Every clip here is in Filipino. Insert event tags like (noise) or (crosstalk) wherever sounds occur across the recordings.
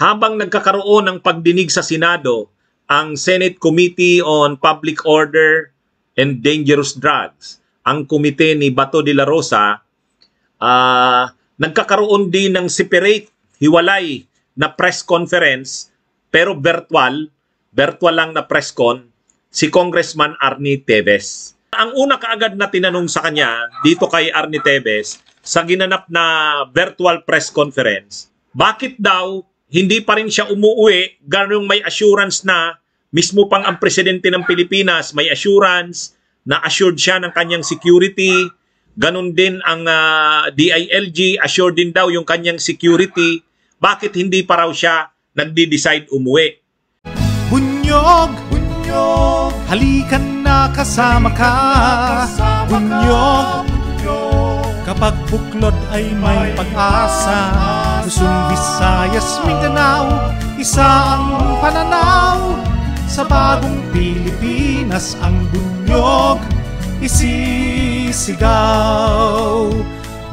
habang nagkakaroon ng pagdinig sa Senado ang Senate Committee on Public Order and Dangerous Drugs, ang komite ni Bato de la Rosa, uh, nagkakaroon din ng separate hiwalay na press conference pero virtual, virtual lang na press con si Congressman Arnie Teves. Ang una kaagad na tinanong sa kanya dito kay Arnie Teves sa ginanap na virtual press conference, bakit daw hindi pa rin siya umuwi ganun may assurance na mismo pang ang presidente ng Pilipinas may assurance na assured siya ng kanyang security. Ganun din ang uh, ah, DILG, assured din daw yung kanyang security. Bakit hindi pa raw siya nagdi-decide umuwi? Bunyog, bunyog, halikan na kasama ka. Bunyog, bunyog kapag buklod ay may pag-asa. Luzon, Visayas, Mindanao Isa ang pananaw Sa bagong Pilipinas Ang bunyog isisigaw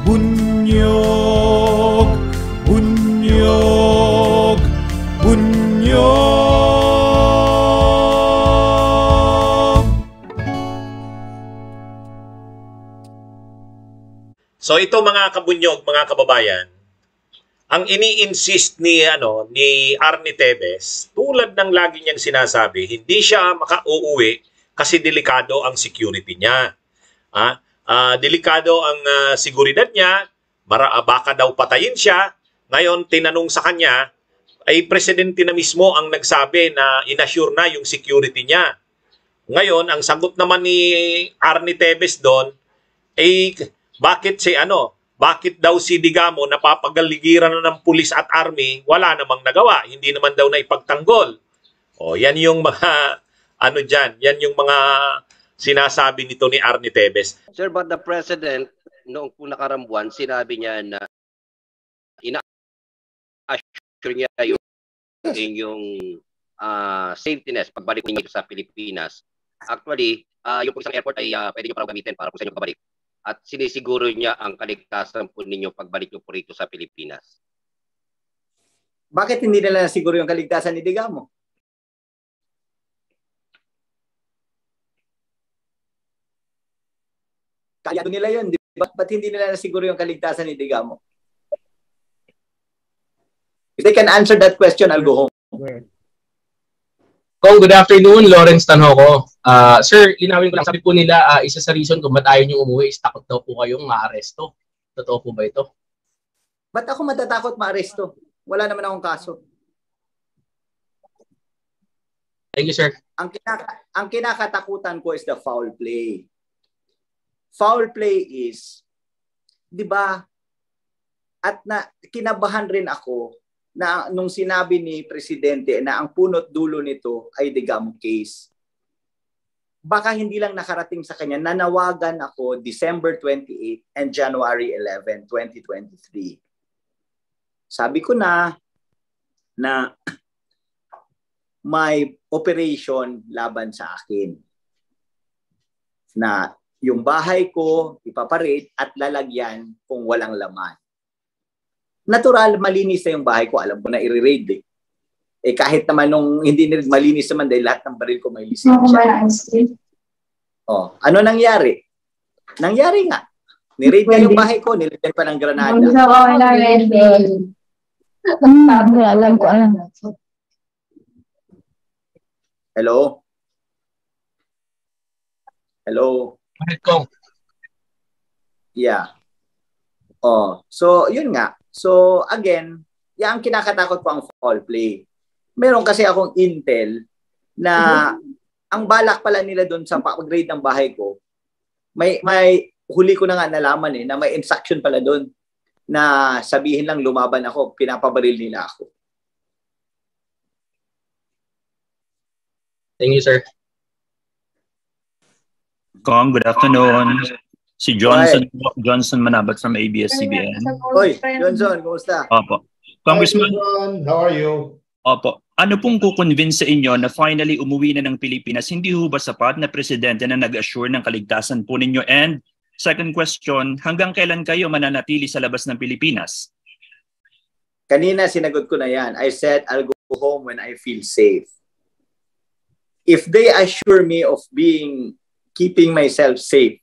Bunyog, bunyog, bunyog So ito mga kabunyog, mga kababayan, ang ini-insist ni ano ni Arnie Tevez, tulad ng lagi niyang sinasabi, hindi siya makauuwi kasi delikado ang security niya. Ah, ah delikado ang uh, seguridad niya, mara, ah, baka daw patayin siya. Ngayon tinanong sa kanya, ay presidente na mismo ang nagsabi na inassure na yung security niya. Ngayon, ang sagot naman ni Arnie Tevez doon, ay eh, bakit si ano, bakit daw si Digamo napapagaligiran na ng pulis at army, wala namang nagawa, hindi naman daw na ipagtanggol. O, yan yung mga, (laughs) ano dyan, yan yung mga sinasabi nito ni Arnie Tebes. Sir, but the President, noong po nakarambuan, sinabi niya na ina-assure niya yung yung uh, ah, safetyness pagbalik niyo sa Pilipinas. Actually, uh, yung po isang airport ay uh, pwede niyo parang gamitin para po sa inyong pabalik at sinisiguro niya ang kaligtasan po ninyo pagbalik niyo po rito sa Pilipinas. Bakit hindi nila siguro yung kaligtasan ni Digamo? Kaya nila yun, di ba? Ba't hindi nila siguro yung kaligtasan ni Digamo? If they can answer that question, I'll go home. Kong, good afternoon. Lawrence Tanhoko. Uh, ah, sir, linawin ko lang. Sabi po nila, uh, isa sa reason kung ba't ayaw niyo umuwi is takot daw po kayong maaresto. Totoo po ba ito? Ba't ako matatakot maaresto? Wala naman akong kaso. Thank you, sir. Ang, kinaka- ang kinakatakutan ko is the foul play. Foul play is, di ba, at na, kinabahan rin ako na nung sinabi ni presidente na ang punot dulo nito ay the Gamo case. Baka hindi lang nakarating sa kanya, nanawagan ako December 28 and January 11, 2023. Sabi ko na na may operation laban sa akin na yung bahay ko ipaparate at lalagyan kung walang laman natural, malinis na yung bahay ko. Alam ko na i-raid eh. Eh kahit naman nung hindi na malinis naman dahil lahat ng baril ko may lisensya. Oh, ano nangyari? Nangyari nga. Ni-raid na yung bahay ko, nilagyan pa ng granada. Hindi ako na red bell. Alam ko, alam ko. Hello? Hello? Marikong. Yeah. Oh, so yun nga. So again, yan ang kinakatakot ko ang foul play. Meron kasi akong intel na mm-hmm. ang balak pala nila doon sa pag-grade ng bahay ko, may may huli ko na nga nalaman eh na may instruction pala doon na sabihin lang lumaban ako, pinapabaril nila ako. Thank you, sir. Kong, good afternoon. Si Johnson Hi. Johnson Manabat from ABS-CBN. Hoy, Johnson, kumusta? Opo. Congressman, Hi, how are you? Opo. Ano pong kukonvince sa inyo na finally umuwi na ng Pilipinas? Hindi ho ba sapat na presidente na nag-assure ng kaligtasan po ninyo? And second question, hanggang kailan kayo mananatili sa labas ng Pilipinas? Kanina sinagot ko na yan. I said I'll go home when I feel safe. If they assure me of being keeping myself safe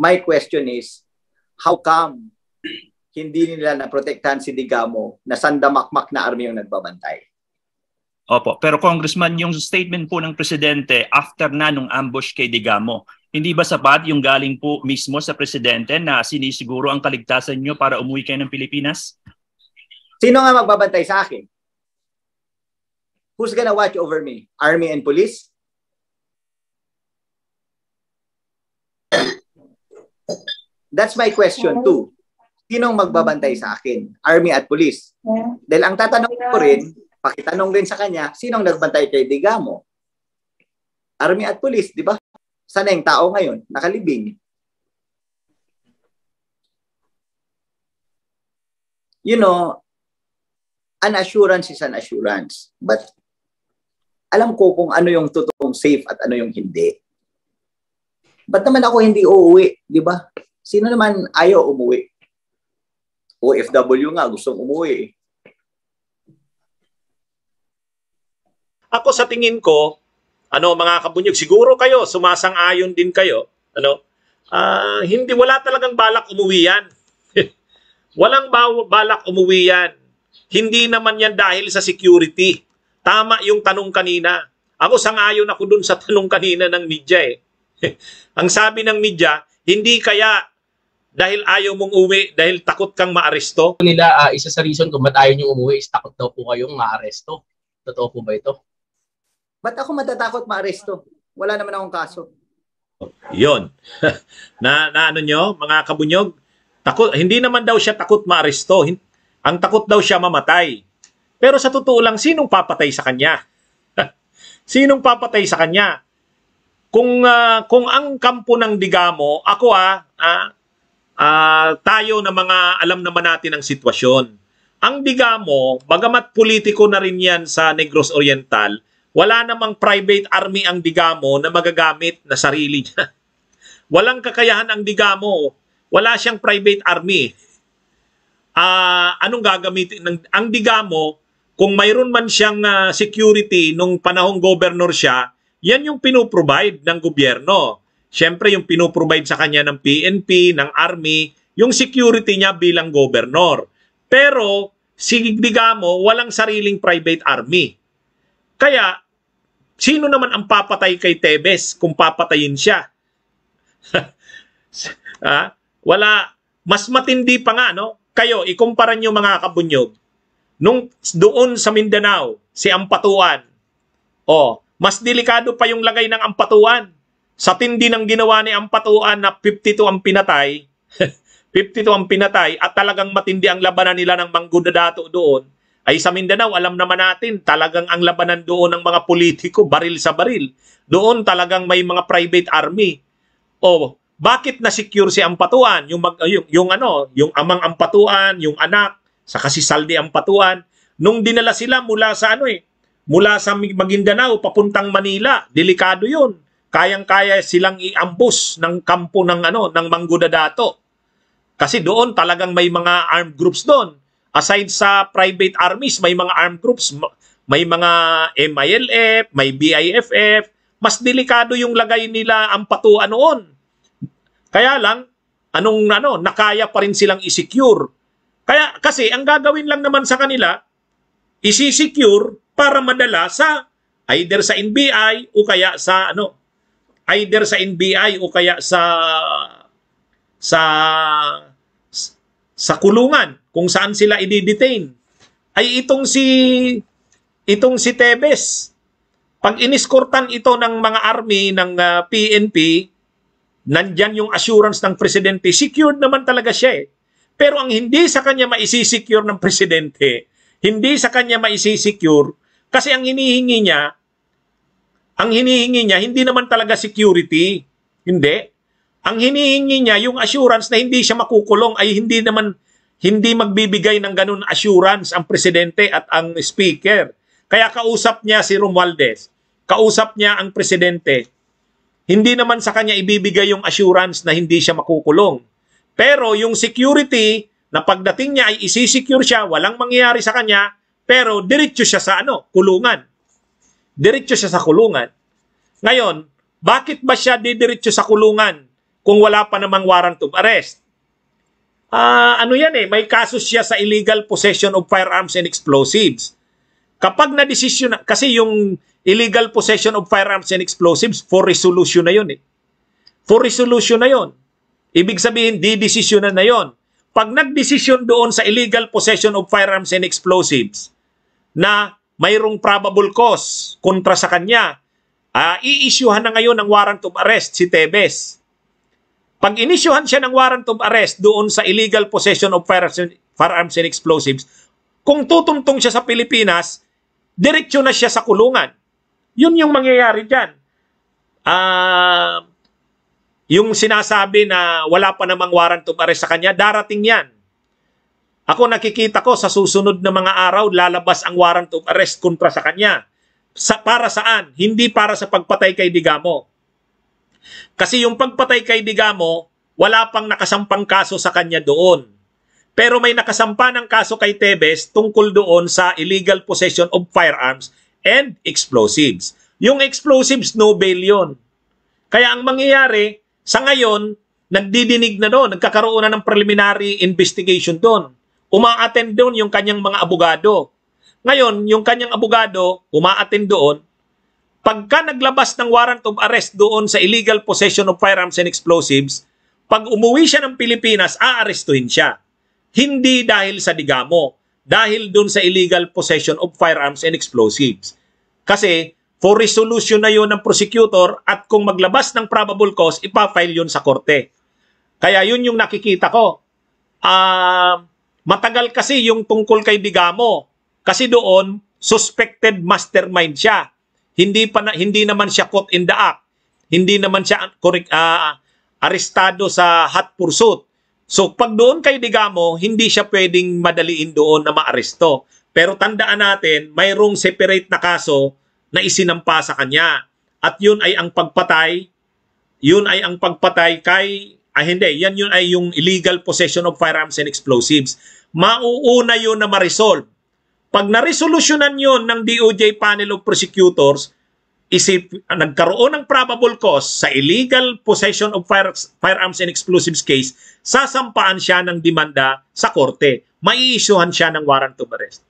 My question is, how come hindi nila naprotektahan si Digamo na sandamakmak na army yung nagbabantay? Opo, pero Congressman, yung statement po ng Presidente after na nung ambush kay Digamo, hindi ba sapat yung galing po mismo sa Presidente na sinisiguro ang kaligtasan nyo para umuwi kayo ng Pilipinas? Sino nga magbabantay sa akin? Who's gonna watch over me? Army and police? That's my question too. Sinong magbabantay sa akin? Army at police? Yeah. Dahil ang tatanong ko rin, pakitanong rin sa kanya, sinong nagbantay kay Digamo? Army at police, di ba? Sana yung tao ngayon, nakalibing. You know, an assurance is an assurance. But alam ko kung ano yung totoong safe at ano yung hindi. Ba't naman ako hindi uuwi, di ba? Sino naman ayaw umuwi? OFW nga, gustong umuwi. Ako sa tingin ko, ano mga kabunyog, siguro kayo, sumasang-ayon din kayo. Ano? Uh, hindi, wala talagang balak umuwi yan. (laughs) Walang ba- balak umuwi yan. Hindi naman yan dahil sa security. Tama yung tanong kanina. Ako sang-ayon ako dun sa tanong kanina ng media eh. (laughs) Ang sabi ng media, hindi kaya dahil ayaw mong uwi, dahil takot kang maaresto? Nila, uh, isa sa reason kung ba't ayaw nyo umuwi is takot daw po kayong maaresto. Totoo po ba ito? Ba't ako matatakot maaresto? Wala naman akong kaso. Yun. (laughs) na, na ano nyo, mga kabunyog? Takot, hindi naman daw siya takot maaresto. Ang takot daw siya mamatay. Pero sa totoo lang, sinong papatay sa kanya? (laughs) sinong papatay sa kanya? Kung uh, kung ang kampo ng Digamo, ako ah, ah uh, tayo na mga alam naman natin ang sitwasyon. Ang Digamo, bagamat politiko na rin yan sa Negros Oriental, wala namang private army ang Digamo na magagamit na sarili niya. (laughs) Walang kakayahan ang Digamo. Wala siyang private army. ah, anong gagamitin? Ng, ang Digamo, kung mayroon man siyang uh, security nung panahong governor siya, yan yung pinoprovide ng gobyerno. Siyempre, yung pinoprovide sa kanya ng PNP, ng Army, yung security niya bilang governor. Pero si Digamo walang sariling private army. Kaya, sino naman ang papatay kay Tebes kung papatayin siya? (laughs) ah, wala, mas matindi pa nga, no? Kayo, ikumpara nyo mga kabunyog. Nung doon sa Mindanao, si Ampatuan, oh, mas delikado pa yung lagay ng ampatuan. Sa tindi ng ginawa ni ampatuan na 52 ang pinatay, 52 (laughs) ang pinatay at talagang matindi ang labanan nila ng Mangudadato doon, ay sa Mindanao, alam naman natin, talagang ang labanan doon ng mga politiko, baril sa baril. Doon talagang may mga private army. O, bakit na secure si Ampatuan? Yung, mag, yung, yung ano, yung amang Ampatuan, yung anak, sa kasi Saldi Ampatuan, nung dinala sila mula sa ano eh, mula sa Maguindanao papuntang Manila. Delikado yun. Kayang-kaya silang iambus ng kampo ng ano ng Manggodadato. Kasi doon talagang may mga armed groups doon. Aside sa private armies, may mga armed groups, may mga MILF, may BIFF. Mas delikado yung lagay nila ang patuan noon. Kaya lang, anong ano, nakaya pa rin silang isecure. Kaya kasi ang gagawin lang naman sa kanila, isisecure para madala sa either sa NBI o kaya sa ano either sa NBI o kaya sa sa sa kulungan kung saan sila i-detain ay itong si itong si Tebes pag iniskortan ito ng mga army ng uh, ah, PNP nandiyan yung assurance ng presidente secured naman talaga siya eh pero ang hindi sa kanya maisi-secure ng presidente hindi sa kanya maisi-secure kasi ang hinihingi niya, ang hinihingi niya, hindi naman talaga security. Hindi. Ang hinihingi niya, yung assurance na hindi siya makukulong ay hindi naman, hindi magbibigay ng ganun assurance ang presidente at ang speaker. Kaya kausap niya si Romualdez, kausap niya ang presidente, hindi naman sa kanya ibibigay yung assurance na hindi siya makukulong. Pero yung security na pagdating niya ay isisecure siya, walang mangyayari sa kanya, pero diretso siya sa ano? Kulungan. Diretso siya sa kulungan. Ngayon, bakit ba siya didiretso sa kulungan kung wala pa namang warrant of arrest? Ah, uh, ano yan eh, may kaso siya sa illegal possession of firearms and explosives. Kapag na decision kasi yung illegal possession of firearms and explosives for resolution na yun eh. For resolution na yun. Ibig sabihin, di decision na, na yun. Pag nagdesisyon doon sa illegal possession of firearms and explosives, na mayroong probable cause kontra sa kanya, uh, i-issuehan na ngayon ng warrant of arrest si Tebes. Pag inisyuhan siya ng warrant of arrest doon sa illegal possession of firearms and explosives, kung tutuntong siya sa Pilipinas, diretsyo na siya sa kulungan. Yun yung mangyayari dyan. Uh, yung sinasabi na wala pa namang warrant of arrest sa kanya, darating yan. Ako nakikita ko sa susunod na mga araw lalabas ang warrant of arrest kontra sa kanya. Sa, para saan? Hindi para sa pagpatay kay Digamo. Kasi yung pagpatay kay Digamo, wala pang nakasampang kaso sa kanya doon. Pero may nakasampa ng kaso kay Tebes tungkol doon sa illegal possession of firearms and explosives. Yung explosives, no bail yun. Kaya ang mangyayari, sa ngayon, nagdidinig na doon, nagkakaroon na ng preliminary investigation doon umaattend doon yung kanyang mga abogado. Ngayon, yung kanyang abogado, umaattend doon, pagka naglabas ng warrant of arrest doon sa illegal possession of firearms and explosives, pag umuwi siya ng Pilipinas, aarestuhin siya. Hindi dahil sa digamo, dahil doon sa illegal possession of firearms and explosives. Kasi for resolution na yon ng prosecutor at kung maglabas ng probable cause, ipafile yon sa korte. Kaya yun yung nakikita ko. Uh, Matagal kasi yung tungkol kay Bigamo. Kasi doon, suspected mastermind siya. Hindi, pa na, hindi naman siya caught in the act. Hindi naman siya uh, arestado sa hot pursuit. So pag doon kay Bigamo, hindi siya pwedeng madaliin doon na maaresto. Pero tandaan natin, mayroong separate na kaso na isinampa sa kanya. At yun ay ang pagpatay, yun ay ang pagpatay kay, ah hindi, yan yun ay yung illegal possession of firearms and explosives mauuna yun na ma-resolve. Pag na-resolusyonan yun ng DOJ panel of prosecutors, isip, nagkaroon ng probable cause sa illegal possession of fire, firearms and explosives case, sasampaan siya ng demanda sa korte. Maiisuhan siya ng warrant of arrest.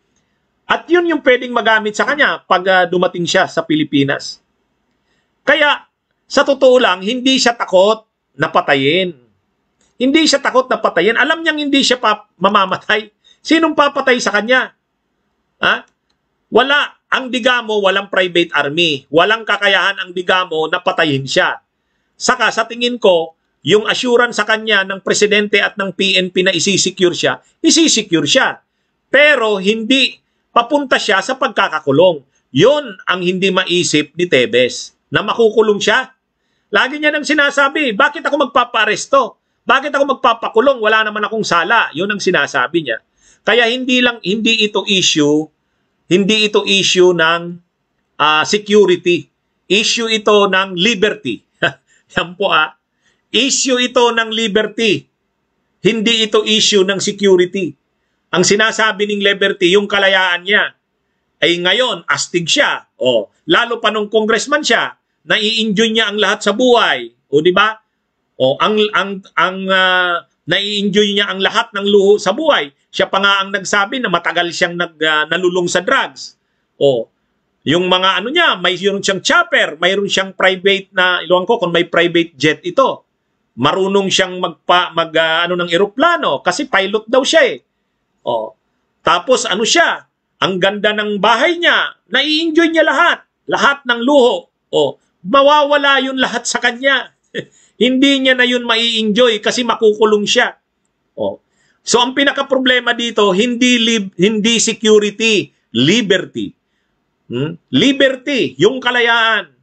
At yun yung pwedeng magamit sa kanya pag uh, dumating siya sa Pilipinas. Kaya, sa totoo lang, hindi siya takot na patayin hindi siya takot na patayin. Alam niyang hindi siya pa mamamatay. Sinong papatay sa kanya? Ha? Wala. Ang Digamo, walang private army. Walang kakayahan ang Digamo na patayin siya. Saka sa tingin ko, yung assurance sa kanya ng presidente at ng PNP na isisecure siya, isisecure siya. Pero hindi papunta siya sa pagkakakulong. Yun ang hindi maisip ni Tebes. Na makukulong siya. Lagi niya nang sinasabi, bakit ako magpaparesto? Bakit ako magpapakulong? Wala naman akong sala. Yun ang sinasabi niya. Kaya hindi lang hindi ito issue, hindi ito issue ng uh, security. Issue ito ng liberty. (laughs) Yan po ah. Issue ito ng liberty. Hindi ito issue ng security. Ang sinasabi ng liberty, yung kalayaan niya, ay ngayon, astig siya. O, lalo pa nung congressman siya, nai-enjoy niya ang lahat sa buhay. O, di ba? O ang ang ang uh, nai-enjoy niya ang lahat ng luho sa buhay. Siya pa nga ang nagsabi na matagal siyang nag, uh, nalulong sa drugs. O yung mga ano niya, mayroon siyang chopper, mayroon siyang private na, iluwan ko kung may private jet ito. Marunong siyang magpa, mag, uh, ano ng eroplano kasi pilot daw siya eh. O, tapos ano siya, ang ganda ng bahay niya, nai-enjoy niya lahat, lahat ng luho. O, mawawala yun lahat sa kanya. Hindi niya na yun mai-enjoy kasi makukulong siya. Oh. So ang pinaka-problema dito, hindi lib- hindi security, liberty. Hmm? Liberty, yung kalayaan.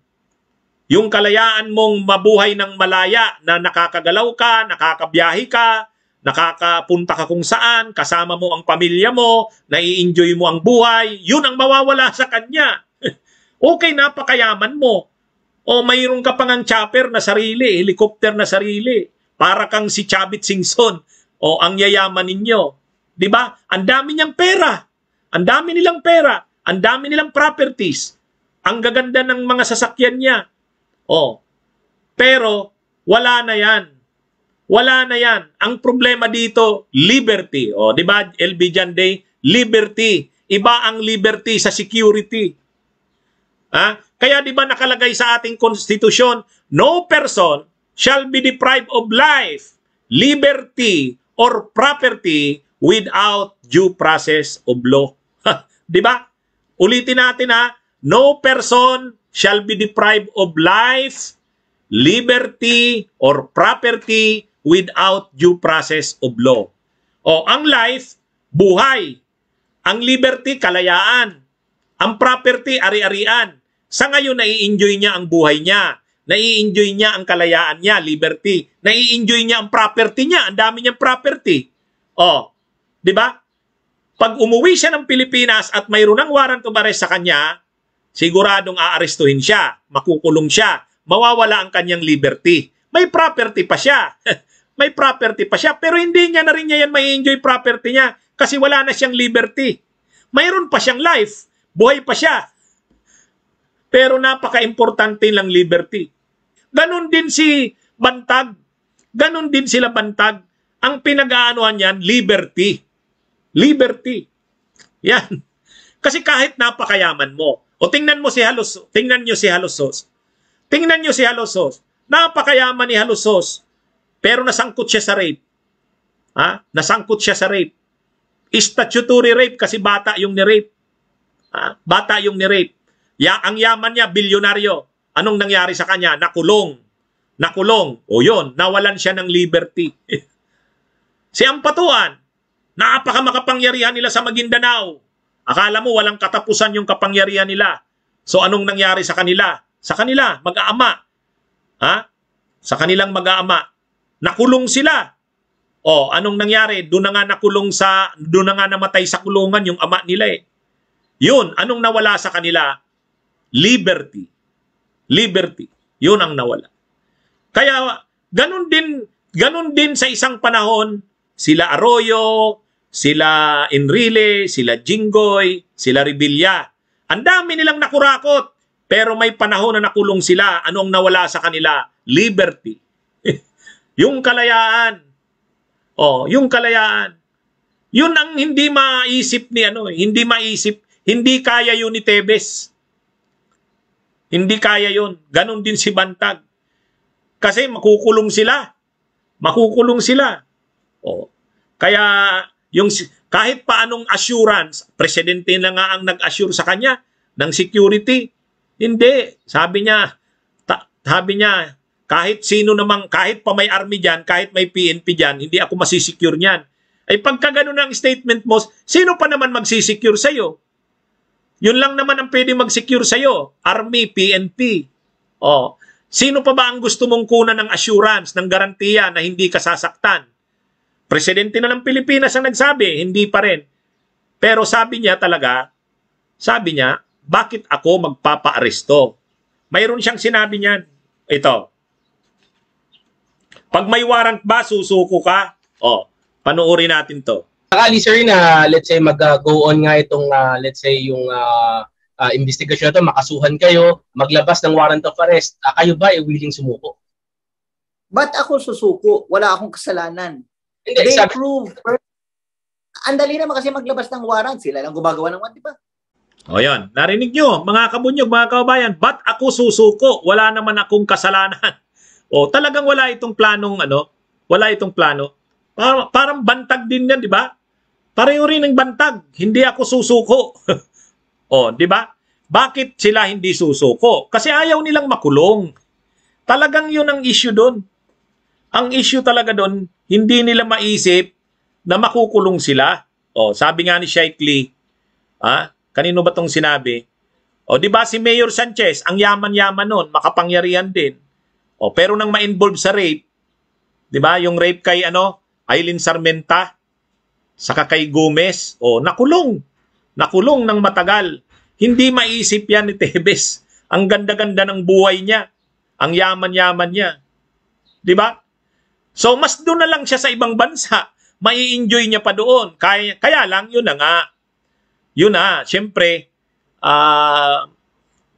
Yung kalayaan mong mabuhay ng malaya na nakakagalaw ka, nakakabiyahe ka, nakakapunta ka kung saan, kasama mo ang pamilya mo, nai-enjoy mo ang buhay, yun ang mawawala sa kanya. (laughs) okay, napakayaman mo. O mayroon ka pang chopper na sarili, helicopter na sarili. Para kang si Chabit Singson o ang yayaman ninyo. 'Di ba? Ang dami niyang pera. Ang dami nilang pera, ang dami nilang properties. Ang gaganda ng mga sasakyan niya. O. Pero wala na 'yan. Wala na 'yan. Ang problema dito, liberty. O, 'di ba? LB John Day, liberty. Iba ang liberty sa security. Ah, Kaya di ba nakalagay sa ating konstitusyon, no person shall be deprived of life, liberty, or property without due process of law. di ba? Ulitin natin ha, no person shall be deprived of life, liberty, or property without due process of law. O, ang life, buhay. Ang liberty, kalayaan. Ang property, ari-arian. Sa ngayon, nai-enjoy niya ang buhay niya. Nai-enjoy niya ang kalayaan niya, liberty. Nai-enjoy niya ang property niya. Ang dami niyang property. Oh, di ba? Pag umuwi siya ng Pilipinas at mayroon ng warrant of arrest sa kanya, siguradong aarestuhin siya, makukulong siya, mawawala ang kanyang liberty. May property pa siya. (laughs) may property pa siya, pero hindi niya na rin niya yan may enjoy property niya kasi wala na siyang liberty. Mayroon pa siyang life, Buhay pa siya. Pero napaka-importante lang liberty. Ganon din si Bantag. Ganon din sila Bantag. Ang pinag-aanoan niyan, liberty. Liberty. Yan. Kasi kahit napakayaman mo, o tingnan mo si Halos, tingnan niyo si Halosos. Tingnan niyo si Halosos. Napakayaman ni Halosos. Pero nasangkot siya sa rape. Ha? Nasangkot siya sa rape. Statutory rape kasi bata yung ni-rape. Bata yung ni-rape. Ya, ang yaman niya, bilyonaryo. Anong nangyari sa kanya? Nakulong. Nakulong. O yun, nawalan siya ng liberty. (laughs) si Ampatuan, napaka makapangyarihan nila sa Maguindanao. Akala mo walang katapusan yung kapangyarihan nila. So anong nangyari sa kanila? Sa kanila, mag-aama. Ha? Sa kanilang mag-aama. Nakulong sila. O, anong nangyari? Doon na nga nakulong sa, doon na nga namatay sa kulungan yung ama nila eh. Yun, anong nawala sa kanila? Liberty. Liberty. Yun ang nawala. Kaya, ganun din, ganun din sa isang panahon, sila Arroyo, sila Enrile, sila Jinggoy, sila Rebilla. Ang dami nilang nakurakot. Pero may panahon na nakulong sila. Anong nawala sa kanila? Liberty. (laughs) yung kalayaan. Oh, yung kalayaan. Yun ang hindi maisip ni ano, hindi maisip hindi kaya yun ni Tevez. Hindi kaya yun. Ganon din si Bantag. Kasi makukulong sila. Makukulong sila. O. Kaya yung kahit pa anong assurance, presidente na nga ang nag-assure sa kanya ng security. Hindi. Sabi niya, ta- sabi niya, kahit sino namang, kahit pa may army dyan, kahit may PNP dyan, hindi ako masisecure niyan. Ay eh, pagka ganun ang statement mo, sino pa naman magsisecure sa'yo? Yun lang naman ang pwede mag-secure sa'yo. Army, PNP. O, sino pa ba ang gusto mong kunan ng assurance, ng garantiya na hindi ka sasaktan? Presidente na ng Pilipinas ang nagsabi, hindi pa rin. Pero sabi niya talaga, sabi niya, bakit ako magpapa-aresto? Mayroon siyang sinabi niyan. Ito. Pag may warrant ba, susuko ka? O, panuuri natin to. Sakali sir na let's say mag-go uh, on nga itong uh, let's say yung uh, uh, investigasyon ito, makasuhan kayo, maglabas ng warrant of arrest, uh, kayo ba ay willing sumuko? Ba't ako susuko? Wala akong kasalanan. Hindi, They sabi... prove ang dali naman kasi maglabas ng warrant. Sila lang gumagawa ng warrant, di ba? O yan, narinig nyo, mga kabunyog, mga kababayan, ba't ako susuko? Wala naman akong kasalanan. (laughs) O talagang wala itong planong, ano, wala itong plano Parang, parang bantag din yan, di ba? Pareho rin ng bantag. Hindi ako susuko. (laughs) o, oh, di ba? Bakit sila hindi susuko? Kasi ayaw nilang makulong. Talagang yun ang issue doon. Ang issue talaga doon, hindi nila maisip na makukulong sila. O, oh, sabi nga ni Sheikh Lee, ah, kanino ba tong sinabi? O, oh, di ba si Mayor Sanchez, ang yaman-yaman noon, makapangyarihan din. O, pero nang ma-involve sa rape, di ba, yung rape kay ano, Aileen Sarmenta, saka kay Gomez, o nakulong. Nakulong ng matagal. Hindi maisip yan ni Tebes. Ang ganda-ganda ng buhay niya. Ang yaman-yaman niya. Di ba? So, mas doon na lang siya sa ibang bansa. mai enjoy niya pa doon. Kaya, kaya lang, yun na nga. Yun na, syempre, uh,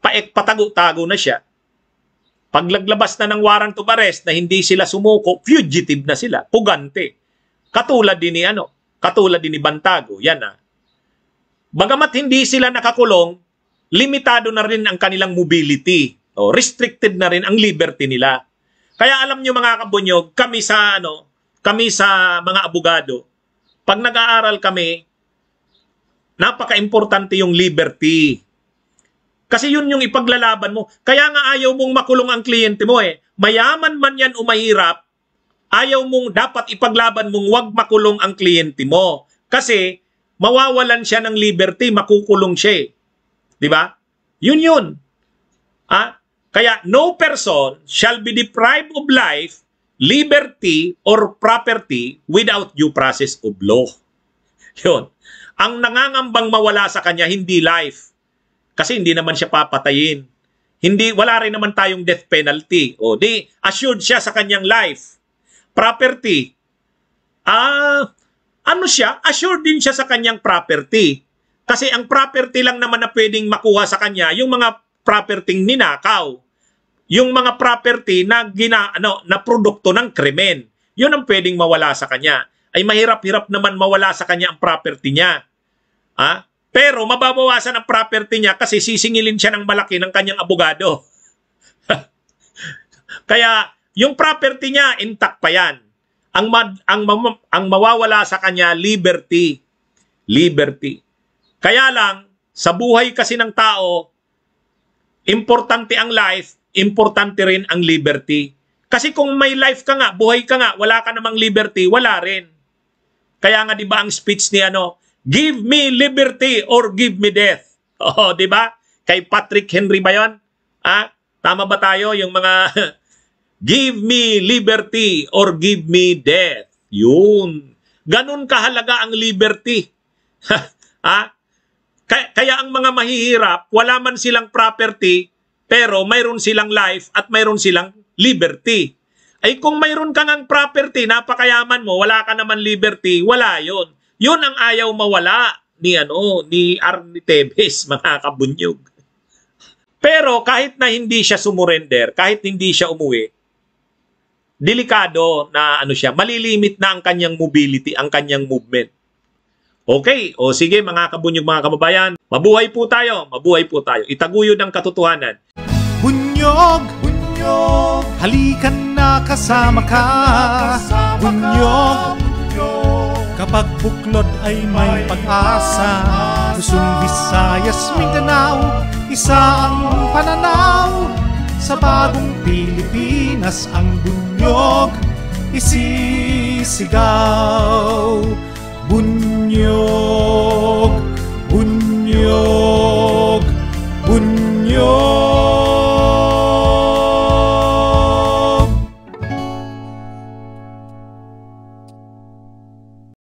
paek patago-tago na siya. Paglaglabas na ng warrant of arrest na hindi sila sumuko, fugitive na sila, pugante. Katulad din ni ano, katulad din ni Bantago, yan ah. Bagamat hindi sila nakakulong, limitado na rin ang kanilang mobility. O, restricted na rin ang liberty nila. Kaya alam nyo mga kabunyog, kami sa ano, kami sa mga abogado, pag nag-aaral kami, napaka-importante yung liberty. Kasi yun yung ipaglalaban mo. Kaya nga ayaw mong makulong ang kliyente mo eh. Mayaman man yan o mahirap, ayaw mong dapat ipaglaban mong wag makulong ang kliyente mo. Kasi mawawalan siya ng liberty, makukulong siya. Eh. 'Di ba? Yun 'yun. Ah, kaya no person shall be deprived of life, liberty or property without due process of law. (laughs) 'Yun. Ang nangangambang mawala sa kanya hindi life. Kasi hindi naman siya papatayin. Hindi wala rin naman tayong death penalty. O di assured siya sa kanyang life property, ah, uh, ano siya, assured din siya sa kanyang property. Kasi ang property lang naman na pwedeng makuha sa kanya, yung mga property ninakaw. Yung mga property na, gina, ano, na produkto ng krimen. Yun ang pwedeng mawala sa kanya. Ay mahirap-hirap naman mawala sa kanya ang property niya. Ha? Ah, pero mababawasan ang property niya kasi sisingilin siya ng malaki ng kanyang abogado. (laughs) Kaya yung property niya, intact pa yan. Ang, mad, ang, ma- ang mawawala sa kanya, liberty. Liberty. Kaya lang, sa buhay kasi ng tao, importante ang life, importante rin ang liberty. Kasi kung may life ka nga, buhay ka nga, wala ka namang liberty, wala rin. Kaya nga 'di ba ang speech ni ano, give me liberty or give me death. (laughs) Oh, 'di ba? Kay Patrick Henry ba 'yon? Ah, tama ba tayo yung mga (laughs) Give me liberty or give me death. Yun. Ganun kahalaga ang liberty. (laughs) ha? Kaya, kaya ang mga mahihirap, wala man silang property, pero mayroon silang life at mayroon silang liberty. Ay kung mayroon ka ng property, napakayaman mo, wala ka naman liberty, wala yon. Yun ang ayaw mawala ni ano ni Arnie Tevez, (laughs) mga kabunyog. Pero kahit na hindi siya sumurrender, kahit hindi siya umuwi, delikado na ano siya, malilimit na ang kanyang mobility, ang kanyang movement. Okay, o sige mga kabunyog mga kababayan, mabuhay po tayo, mabuhay po tayo. Itaguyod ang katotohanan. Bunyog, bunyog, halikan na kasama ka. Bunyog, kapag buklod ay may pag-asa. Luzon, Visayas, Mindanao, isa ang pananaw sa bagong Pilipinas ang bunyog bunyog isisigaw bunyog